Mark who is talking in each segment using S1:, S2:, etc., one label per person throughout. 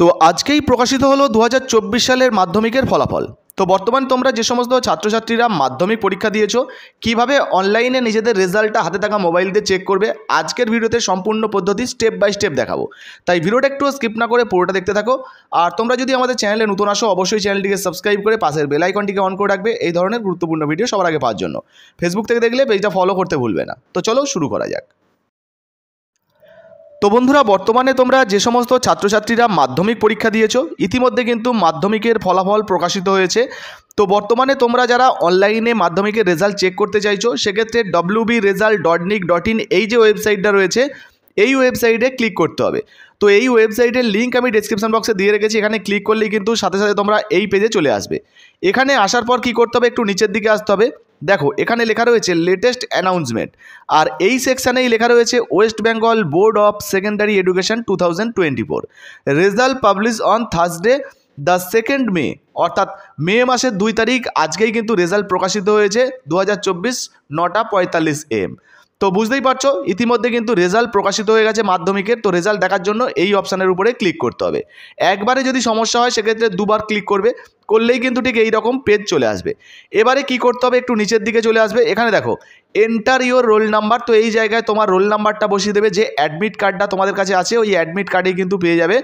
S1: তো আজকেই প্রকাশিত হলো দু সালের মাধ্যমিকের ফলাফল তো বর্তমান তোমরা যে সমস্ত ছাত্রছাত্রীরা মাধ্যমিক পরীক্ষা দিয়েছো কিভাবে অনলাইনে নিজেদের রেজাল্টটা হাতে থাকা মোবাইল দিয়ে চেক করবে আজকের ভিডিওতে সম্পূর্ণ পদ্ধতি স্টেপ বাই স্টেপ দেখাবো তাই ভিডিওটা একটু স্কিপ না করে পুরোটা দেখতে থাকো আর তোমরা যদি আমাদের চ্যানেলে নতুন আসো অবশ্যই চ্যানেলটিকে সাবস্ক্রাইব করে পাশের বেলাইকনটিকে অন করে রাখবে এই ধরনের গুরুত্বপূর্ণ ভিডিও সবার আগে পাওয়ার জন্য ফেসবুক থেকে দেখলে পেজটা ফলো করতে ভুলবে না তো চলো শুরু করা যাক বন্ধুরা বর্তমানে তোমরা যে সমস্ত ছাত্রছাত্রীরা মাধ্যমিক পরীক্ষা দিয়েছ ইতিমধ্যে কিন্তু মাধ্যমিকের ফলাফল প্রকাশিত হয়েছে তো বর্তমানে তোমরা যারা অনলাইনে মাধ্যমিকের রেজাল্ট চেক করতে চাইছো সেক্ষেত্রে W B result dot nic dot in এই যে ওয়েবসাইটটা রয়েছে এই ওয়েবসাইটে ক্লিক করতে হবে তো এই ওয়েবসাইটের লিঙ্ক আমি ডিসক্রিপশন বক্সে দিয়ে রেখেছি এখানে ক্লিক করলেই কিন্তু সাথে সাথে তোমরা এই পেজে চলে আসবে এখানে আসার পর কি করতে হবে একটু নিচের দিকে আসতে হবে দেখো এখানে লেখা রয়েছে লেটেস্ট অ্যানাউন্সমেন্ট আর এই সেকশানেই লেখা রয়েছে West Bengal board of secondary education two thousand twenty four result publish on Thursday the second May অর্থাৎ মে মাসের দুই তারিখ আজকেই কিন্তু রেজাল্ট প্রকাশিত হয়েছে দু হাজার চব্বিশ নটা পঁয়তাল্লিশ এম তো বুঝতেই পারছো ইতিমধ্যে কিন্তু রেজাল্ট প্রকাশিত হয়ে গেছে মাধ্যমিকের তো রেজাল্ট দেখার জন্য এই অপশানের উপরে ক্লিক করতে হবে একবারে যদি সমস্যা হয় সেক্ষেত্রে দুবার ক্লিক করবে করলেই কিন্তু ঠিক এই রকম পেজ চলে আসবে এবারে কি করতে হবে একটু নিচের দিকে চলে আসবে এখানে দেখো এন্টার ইওর রোল নাম্বার তো এই জায়গায় তোমার রোল নাম্বারটা বসিয়ে দেবে যে অ্যাডমিট কার্ডটা তোমাদের কাছে আছে ওই অ্যাডমিট কার্ডেই কিন্তু পেয়ে যাবে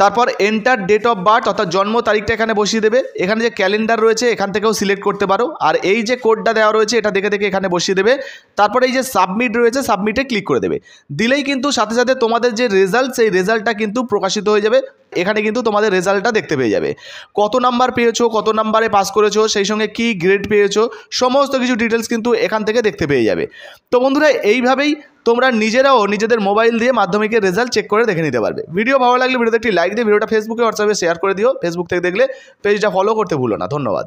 S1: তারপর এন্টার ডেট অফ বার্থ অর্থাৎ জন্ম তারিখটা এখানে বসিয়ে দেবে এখানে যে ক্যালেন্ডার রয়েছে এখান থেকেও সিলেক্ট করতে পারো আর এই যে কোডটা দেওয়া রয়েছে এটা দেখে দেখে এখানে বসিয়ে দেবে তারপরে এই যে সাবমিট রয়েছে সাবমিটে ক্লিক করে দেবে দিলেই কিন্তু সাথে সাথে তোমাদের যে রেজাল্ট সেই রেজাল্টটা কিন্তু প্রকাশিত হয়ে যাবে এখানে কিন্তু তোমাদের রেজাল্টটা দেখতে পেয়ে যাবে কত নাম্বার পেয়েছো কত নাম্বারে পাস করেছো সেই সঙ্গে কি গ্রেড পেয়েছো সমস্ত কিছু ডিটেলস কিন্তু এখান থেকে দেখতে পেয়ে যাবে তো বন্ধুরা এইভাবেই তোমরা নিজেরাও নিজেদের মোবাইল দিয়ে মাধ্যমিকের রেজাল্ট চেক করে দেখে নিতে পারবে ভিডিও ভালো লাগলে ভিডিওতে একটি লাইক দিয়ে ভিডিওটা ফেসবুকে হোয়াটসঅ্যাপে শেয়ার করে দিও ফেসবুক থেকে দেখলে পেজটা ফলো করতে ভুলো না ধন্যবাদ